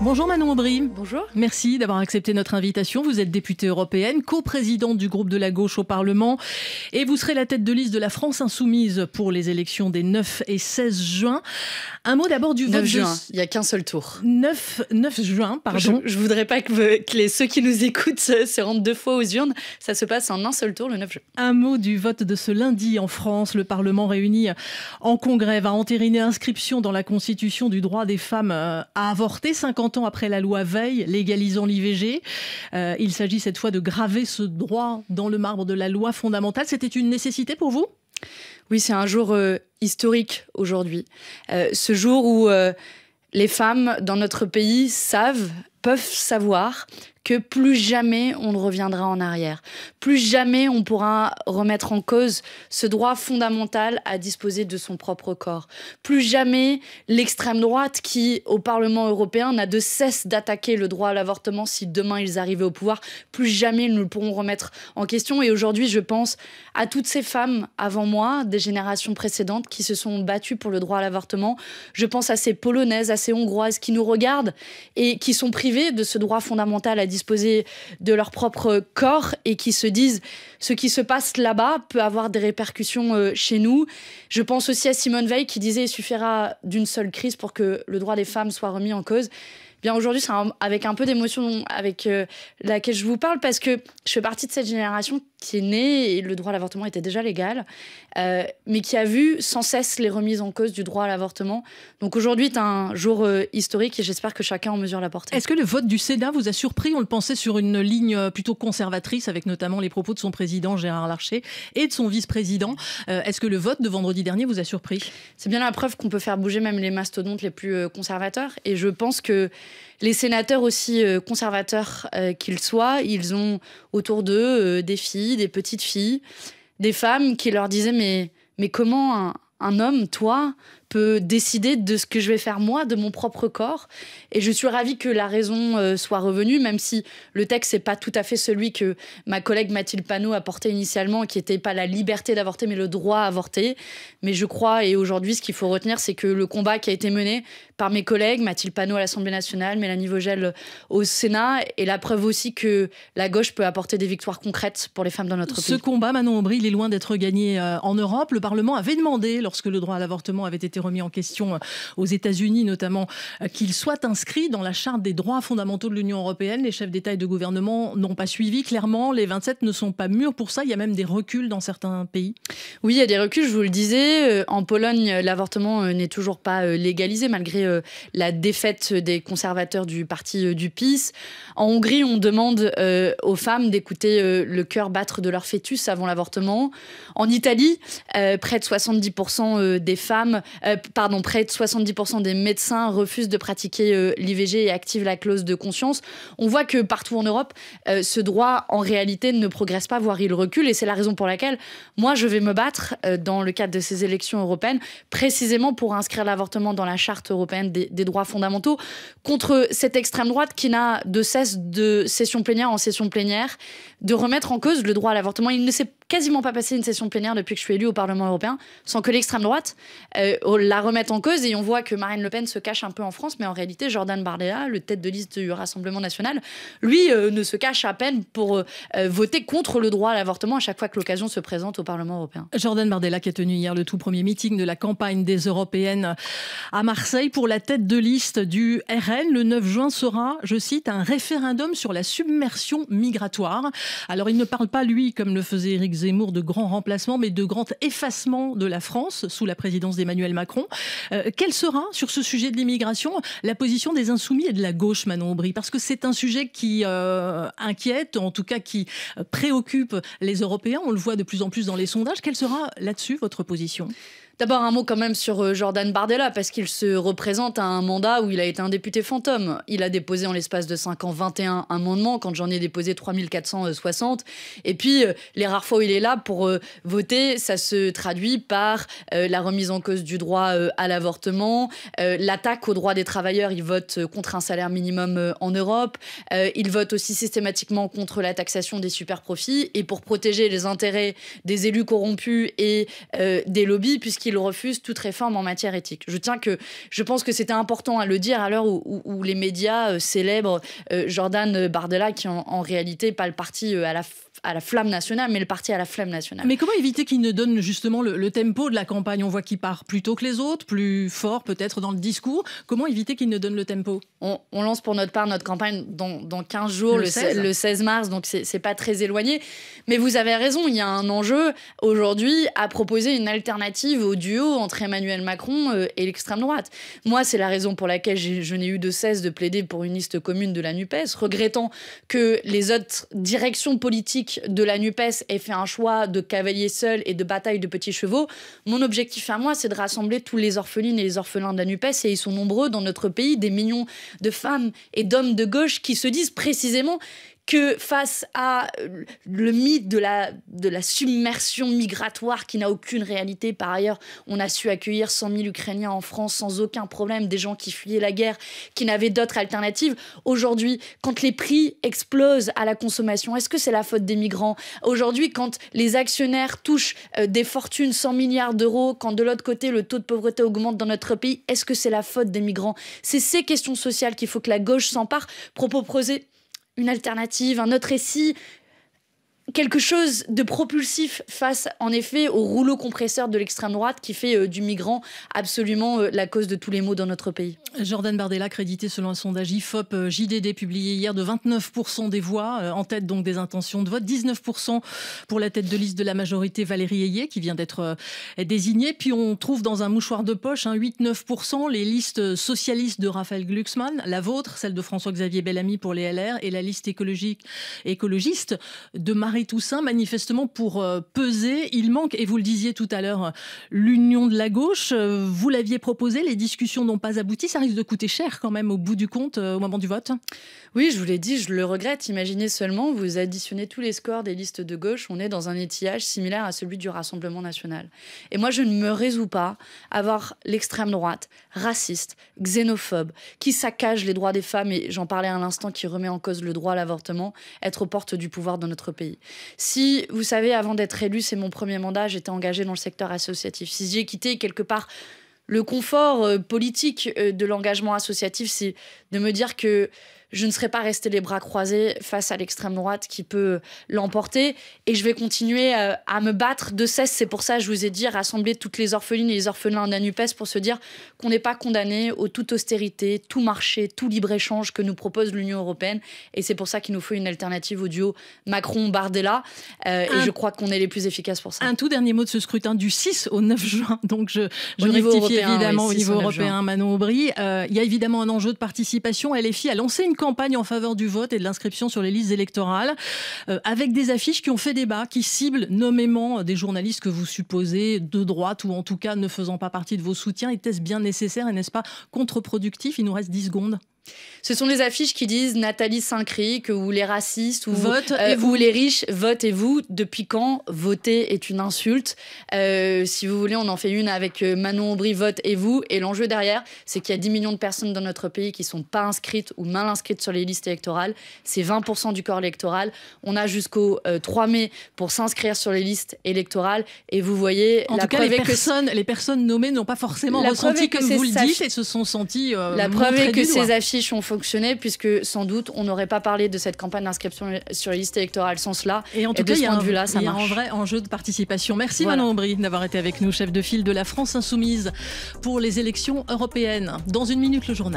Bonjour Manon Aubry. Bonjour. Merci d'avoir accepté notre invitation. Vous êtes députée européenne, coprésidente du groupe de la gauche au Parlement et vous serez la tête de liste de la France insoumise pour les élections des 9 et 16 juin. Un mot d'abord du 9 juin. Il n'y a qu'un seul tour. 9, 9 juin, pardon. Je, ne voudrais pas que, les, ceux qui nous écoutent se, rendent deux fois aux urnes. Ça se passe en un seul tour le 9 juin. Un mot du vote de ce lundi en France. Le Parlement réuni en congrès va entériner inscription dans la Constitution du droit des femmes euh, à avorter 50 après la loi veille légalisant l'IVG. Euh, il s'agit cette fois de graver ce droit dans le marbre de la loi fondamentale. C'était une nécessité pour vous Oui, c'est un jour euh, historique aujourd'hui. Euh, ce jour où les femmes dans notre pays savent peuvent savoir que plus jamais on ne reviendra en arrière, plus jamais on pourra remettre en cause ce droit fondamental à disposer de son propre corps, plus jamais l'extrême droite qui, au Parlement européen, n'a de cesse d'attaquer le droit à l'avortement si demain ils arrivaient au pouvoir, plus jamais ils ne le pourront remettre en question. Et aujourd'hui, je pense à toutes ces femmes avant moi, des générations précédentes, qui se sont battues pour le droit à l'avortement. Je pense à ces Polonaises, à ces Hongroises qui nous regardent et qui sont prises de ce droit fondamental à disposer de leur propre corps et qui se disent ce qui se passe là-bas peut avoir des répercussions euh, chez nous. Je pense aussi à Simone Veil qui disait il suffira d'une seule crise pour que le droit des femmes soit remis en cause bien aujourd'hui, c'est avec un peu d'émotion avec euh, laquelle je vous parle parce que je fais partie de cette génération qui est née et le droit à l'avortement était déjà légal, euh, mais qui a vu sans cesse les remises en cause du droit à l'avortement. Donc aujourd'hui est un jour euh, historique et j'espère que chacun en mesure la portée. Est-ce que le vote du Sénat vous a surpris On le pensait sur une ligne plutôt conservatrice avec notamment les propos de son président Gérard Larcher et de son vice-président. Est-ce que le vote de vendredi dernier vous a surpris C'est bien la preuve qu'on peut faire bouger même les mastodontes les plus conservateurs et je pense que les sénateurs, aussi euh, conservateurs euh, qu'ils soient, ils ont autour d'eux euh, des filles, des petites filles, des femmes qui leur disaient Mais, mais comment un, un homme, toi, peut décider de ce que je vais faire moi, de mon propre corps. Et je suis ravie que la raison euh, soit revenue, même si le texte n'est pas tout à fait celui que ma collègue Mathilde Panot a porté initialement, qui n'était pas la liberté d'avorter, mais le droit à avorter. Mais je crois, et aujourd'hui, ce qu'il faut retenir, c'est que le combat qui a été mené par mes collègues, Mathilde Panot à l'Assemblée nationale, Mélanie Vogel au Sénat, est la preuve aussi que la gauche peut apporter des victoires concrètes pour les femmes dans notre pays. Ce combat, Manon Aubry, il est loin d'être gagné euh, en Europe. Le Parlement avait demandé, lorsque le droit à l'avortement avait été remis en question euh, aux États-Unis, notamment euh, qu'il soit inscrit dans la charte des droits fondamentaux de l'Union européenne. Les chefs d'État et de gouvernement n'ont pas suivi. Clairement, les 27 ne sont pas mûrs pour ça. Il y a même des reculs dans certains pays. Oui, il y a des reculs, je vous le disais. Euh, en Pologne, l'avortement n'est toujours pas légalisé malgré la défaite des conservateurs du parti du PIS. En Hongrie, on demande aux femmes d'écouter le cœur battre de leur fœtus avant l'avortement. En Italie, près de 70% des femmes euh, pardon, près de 70% des médecins refusent de pratiquer euh, l'IVG et activent la clause de conscience. On voit que partout en Europe, euh, ce droit en réalité ne progresse pas, voire il recule. Et c'est la raison pour laquelle moi, je vais me battre dans le cadre de ces élections européennes, précisément pour inscrire l'avortement dans la charte européenne des, droits fondamentaux, contre cette extrême droite qui n'a de cesse de session plénière en session plénière de remettre en cause le droit à l'avortement. Il ne quasiment pas passé une session plénière depuis que je suis élue au Parlement européen sans que l'extrême droite euh, la remette en cause. Et on voit que Marine Le Pen se cache un peu en France, mais en réalité, Jordan Bardella, le tête de liste du Rassemblement national, lui euh, ne se cache à peine pour euh, voter contre le droit à l'avortement à chaque fois que l'occasion se présente au Parlement européen. Jordan Bardella qui a tenu hier le tout premier meeting de la campagne des Européennes à Marseille pour la tête de liste du RN. Le 9 juin sera, je cite, un référendum sur la submersion migratoire. Alors il ne parle pas, lui, comme le faisait Éric Zemmour de grand remplacement, mais de grand effacement de la France sous la présidence d'Emmanuel Macron. Euh, quelle sera, sur ce sujet de l'immigration, la position des insoumis et de la gauche, Manon Aubry Parce que c'est un sujet qui euh, inquiète, en tout cas qui euh, préoccupe les Européens. On le voit de plus en plus dans les sondages. Quelle sera là-dessus votre position D'abord un mot quand même sur euh, Jordan Bardella, parce qu'il se représente à un mandat où il a été un député fantôme. Il a déposé en l'espace de 5 ans 21 amendements, quand j'en ai déposé 3460. Et puis, euh, les rares fois où il est là pour euh, voter, ça se traduit par la remise en cause du droit à l'avortement, l'attaque aux droits des travailleurs. Il vote contre un salaire minimum en Europe. il vote aussi systématiquement contre la taxation des super-profits et pour protéger les intérêts des élus corrompus et des lobbies, puisqu'il refuse toute réforme en matière éthique. Je tiens que, je pense que c'était important à le dire à l'heure où, les médias euh, célèbrent euh, Jordan Bardella, qui en, en réalité pas le parti euh, à la à la flamme nationale, mais le parti à la flamme nationale. Mais comment éviter qu'il ne donne justement le, tempo de la campagne On voit qu'il part plus tôt que les autres, plus fort peut-être dans le discours. Comment éviter qu'il ne donne le tempo on, lance pour notre part notre campagne dans, 15 jours, le, 16. mars, donc c'est pas très éloigné. Mais vous avez raison, il y a un enjeu aujourd'hui à proposer une alternative au duo entre Emmanuel Macron euh, et l'extrême droite. Moi, c'est la raison pour laquelle je n'ai eu de cesse de plaider pour une liste commune de la NUPES, regrettant que les autres directions politiques de la NUPES ait fait un choix de cavalier seul et de bataille de petits chevaux, mon objectif à moi, c'est de rassembler tous les orphelines et les orphelins de la NUPES, et ils sont nombreux dans notre pays, des millions de femmes et d'hommes de gauche qui se disent précisément que face à euh, le mythe de la, de la submersion migratoire qui n'a aucune réalité, par ailleurs, on a su accueillir 100 000 Ukrainiens en France sans aucun problème, des gens qui fuyaient la guerre, qui n'avaient d'autres alternatives. Aujourd'hui, quand les prix explosent à la consommation, est-ce que c'est la faute des migrants Aujourd'hui, quand les actionnaires touchent euh, des fortunes 100 milliards d'euros, quand de l'autre côté, le taux de pauvreté augmente dans notre pays, est-ce que c'est la faute des migrants C'est ces questions sociales qu'il faut que la gauche s'empare. Propos posés une alternative, un autre récit, quelque chose de propulsif face, en effet, au rouleau compresseur de l'extrême droite qui fait euh, du migrant absolument euh, la cause de tous les maux dans notre pays. Jordan Bardella, crédité selon un sondage IFOP euh, JDD publié hier de 29% des voix, en tête donc des intentions de vote, 19% pour la tête de liste de la majorité Valérie Ayé qui vient d'être désignée. Puis on trouve dans un mouchoir de poche hein, 8-9% les listes socialistes de Raphaël Glucksmann, la vôtre, celle de François-Xavier Bellamy pour les LR et la liste écologique, écologiste de Marie Marie Toussaint, manifestement pour euh, peser, il manque, et vous le disiez tout à l'heure, euh, l'union de la gauche. Euh, vous l'aviez proposé, les discussions n'ont pas abouti, ça risque de coûter cher quand même au bout du compte, au moment du vote. Oui, je vous l'ai dit, je le regrette. Imaginez seulement, vous additionnez tous les scores des listes de gauche, on est dans un étillage similaire à celui du Rassemblement national. Et moi, je ne me résous pas à voir l'extrême droite raciste, xénophobe, qui saccage les droits des femmes, et j'en parlais à l'instant, qui remet en cause le droit à l'avortement, être aux portes du pouvoir dans notre pays. Si, vous savez, avant d'être élu, c'est mon premier mandat, j'étais engagé dans le secteur associatif. Si j'ai quitté quelque part le confort euh, politique euh, de l'engagement associatif, c'est de me dire que je ne serai pas resté les bras croisés face à l'extrême droite qui peut l'emporter. Et je vais continuer euh, à me battre de cesse. C'est pour ça, je vous ai dit, rassembler toutes les orphelines et les orphelins d'ANUPES pour se dire qu'on n'est pas condamné au toute austérité, tout marché, tout libre-échange que nous propose l'Union européenne. Et c'est pour ça qu'il nous faut une alternative au duo Macron-Bardella. Euh, et je crois qu'on est les plus efficaces pour ça. Un tout dernier mot de ce scrutin du 6 au 9 juin. Donc je, je rectifie évidemment au niveau européen Manon Aubry. Euh, il y a évidemment un enjeu de participation. LFI a lancé une campagne en faveur du vote et de l'inscription sur les listes électorales, euh, avec des affiches qui ont fait débat, qui ciblent nommément des journalistes que vous supposez de droite ou en tout cas ne faisant pas partie de vos soutiens. Était-ce bien nécessaire et n'est-ce pas contre-productif Il nous reste 10 secondes. Ce sont les affiches qui disent Nathalie saint ou les racistes ou vous. Euh, les riches, votez vous. Depuis quand voter est une insulte euh, Si vous voulez, on en fait une avec euh, Manon Aubry, vote et vous. Et l'enjeu derrière, c'est qu'il y a 10 millions de personnes dans notre pays qui sont pas inscrites ou mal inscrites sur les listes électorales. C'est 20% du corps électoral. On a jusqu'au 3 mai pour s'inscrire sur les listes électorales. Et vous voyez, en la tout cas, les personnes, les personnes nommées n'ont pas forcément ressenti comme vous le dites et se sont senties. la preuve que ces affiches ont fonctionné, puisque sans doute on n'aurait pas parlé de cette campagne d'inscription sur les listes électorales sans cela. Et en tout point de ce y a, là, ça y a un vrai enjeu de participation. Merci Manon Aubry d'avoir été avec nous, chef de file de la France Insoumise pour les élections européennes. Dans une minute, le journal.